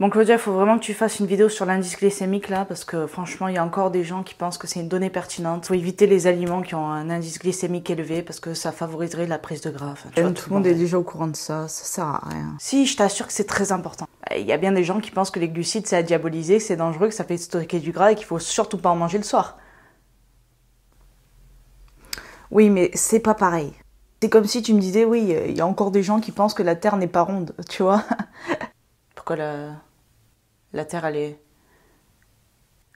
Bon Claudia, il faut vraiment que tu fasses une vidéo sur l'indice glycémique là, parce que franchement, il y a encore des gens qui pensent que c'est une donnée pertinente. Il faut éviter les aliments qui ont un indice glycémique élevé, parce que ça favoriserait la prise de gras. tout le monde est déjà au courant de ça, ça sert à rien. Si, je t'assure que c'est très important. Bah, il y a bien des gens qui pensent que les glucides, c'est à diaboliser, que c'est dangereux, que ça fait stocker du gras et qu'il faut surtout pas en manger le soir. Oui, mais c'est pas pareil. C'est comme si tu me disais, oui, il y a encore des gens qui pensent que la Terre n'est pas ronde, tu vois. Pourquoi la... La Terre, elle est.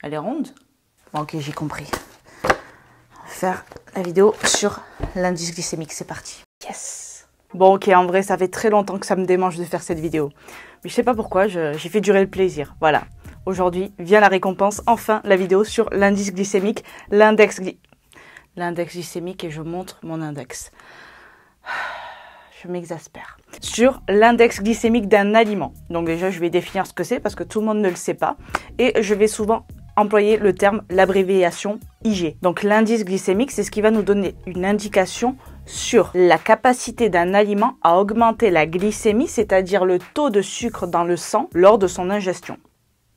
Elle est ronde bon, Ok, j'ai compris. On va faire la vidéo sur l'indice glycémique. C'est parti. Yes Bon, ok, en vrai, ça fait très longtemps que ça me démange de faire cette vidéo. Mais je sais pas pourquoi, j'ai fait durer le plaisir. Voilà. Aujourd'hui, vient la récompense. Enfin, la vidéo sur l'indice glycémique, l'index gly... L'index glycémique, et je montre mon index m'exaspère. Sur l'index glycémique d'un aliment. Donc déjà, je vais définir ce que c'est parce que tout le monde ne le sait pas. Et je vais souvent employer le terme l'abréviation IG. Donc l'indice glycémique, c'est ce qui va nous donner une indication sur la capacité d'un aliment à augmenter la glycémie, c'est-à-dire le taux de sucre dans le sang lors de son ingestion.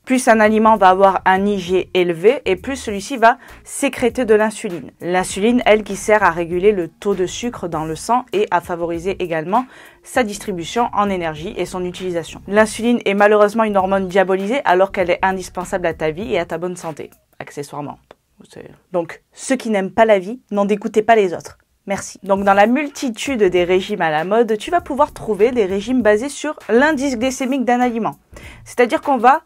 Plus un aliment va avoir un IG élevé et plus celui-ci va sécréter de l'insuline. L'insuline, elle, qui sert à réguler le taux de sucre dans le sang et à favoriser également sa distribution en énergie et son utilisation. L'insuline est malheureusement une hormone diabolisée alors qu'elle est indispensable à ta vie et à ta bonne santé, accessoirement. Donc, ceux qui n'aiment pas la vie, n'en dégoûtez pas les autres. Merci. Donc dans la multitude des régimes à la mode, tu vas pouvoir trouver des régimes basés sur l'indice glycémique d'un aliment. C'est-à-dire qu'on va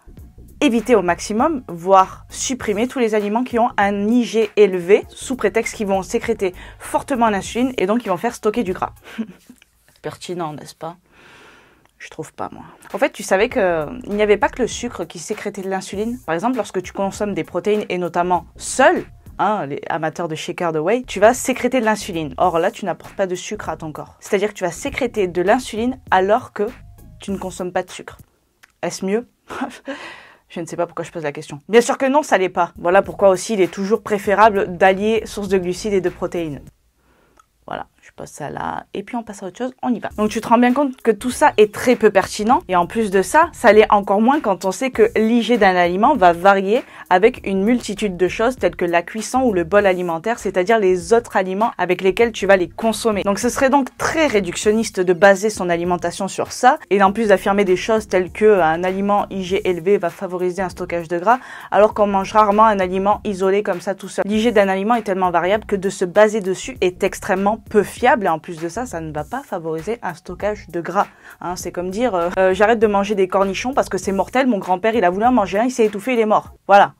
éviter au maximum, voire supprimer tous les aliments qui ont un IG élevé, sous prétexte qu'ils vont sécréter fortement l'insuline et donc ils vont faire stocker du gras. Pertinent, n'est-ce pas je trouve pas, moi. En fait, tu savais qu'il n'y avait pas que le sucre qui sécrétait de l'insuline. Par exemple, lorsque tu consommes des protéines, et notamment seul, hein, les amateurs de shaker de whey, tu vas sécréter de l'insuline. Or là, tu n'apportes pas de sucre à ton corps. C'est-à-dire que tu vas sécréter de l'insuline alors que tu ne consommes pas de sucre. Est-ce mieux Je ne sais pas pourquoi je pose la question. Bien sûr que non, ça l'est pas. Voilà pourquoi aussi il est toujours préférable d'allier source de glucides et de protéines. Voilà je passe ça là, et puis on passe à autre chose, on y va. Donc tu te rends bien compte que tout ça est très peu pertinent, et en plus de ça, ça l'est encore moins quand on sait que l'IG d'un aliment va varier avec une multitude de choses telles que la cuisson ou le bol alimentaire, c'est-à-dire les autres aliments avec lesquels tu vas les consommer. Donc ce serait donc très réductionniste de baser son alimentation sur ça, et en plus d'affirmer des choses telles que euh, un aliment IG élevé va favoriser un stockage de gras, alors qu'on mange rarement un aliment isolé comme ça tout seul. L'IG d'un aliment est tellement variable que de se baser dessus est extrêmement peu fiable et en plus de ça, ça ne va pas favoriser un stockage de gras. Hein. c'est comme dire euh, euh, j'arrête de manger des cornichons parce que c'est mortel, mon grand-père il a voulu en manger un, il s'est étouffé, il est mort. Voilà.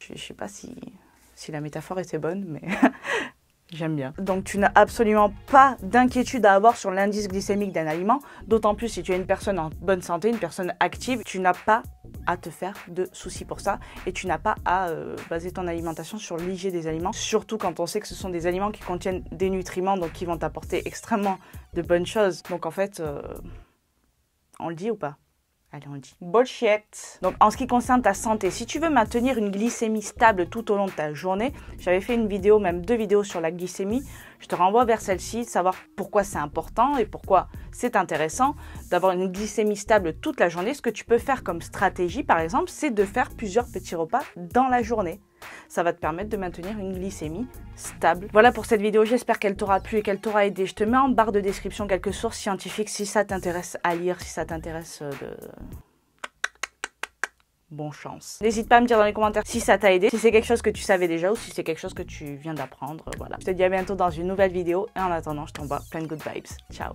Je, je sais pas si, si la métaphore était bonne, mais J'aime bien. Donc tu n'as absolument pas d'inquiétude à avoir sur l'indice glycémique d'un aliment, d'autant plus si tu es une personne en bonne santé, une personne active, tu n'as pas à te faire de soucis pour ça et tu n'as pas à euh, baser ton alimentation sur l'IG des aliments, surtout quand on sait que ce sont des aliments qui contiennent des nutriments, donc qui vont t'apporter extrêmement de bonnes choses. Donc en fait, euh, on le dit ou pas Allez, on dit bullshit. Donc, en ce qui concerne ta santé, si tu veux maintenir une glycémie stable tout au long de ta journée, j'avais fait une vidéo, même deux vidéos sur la glycémie. Je te renvoie vers celle-ci, savoir pourquoi c'est important et pourquoi c'est intéressant d'avoir une glycémie stable toute la journée. Ce que tu peux faire comme stratégie, par exemple, c'est de faire plusieurs petits repas dans la journée ça va te permettre de maintenir une glycémie stable. Voilà pour cette vidéo, j'espère qu'elle t'aura plu et qu'elle t'aura aidé. Je te mets en barre de description quelques sources scientifiques si ça t'intéresse à lire, si ça t'intéresse euh, de bonne chance. N'hésite pas à me dire dans les commentaires si ça t'a aidé, si c'est quelque chose que tu savais déjà ou si c'est quelque chose que tu viens d'apprendre. Voilà. Je te dis à bientôt dans une nouvelle vidéo et en attendant, je t'envoie plein de good vibes. Ciao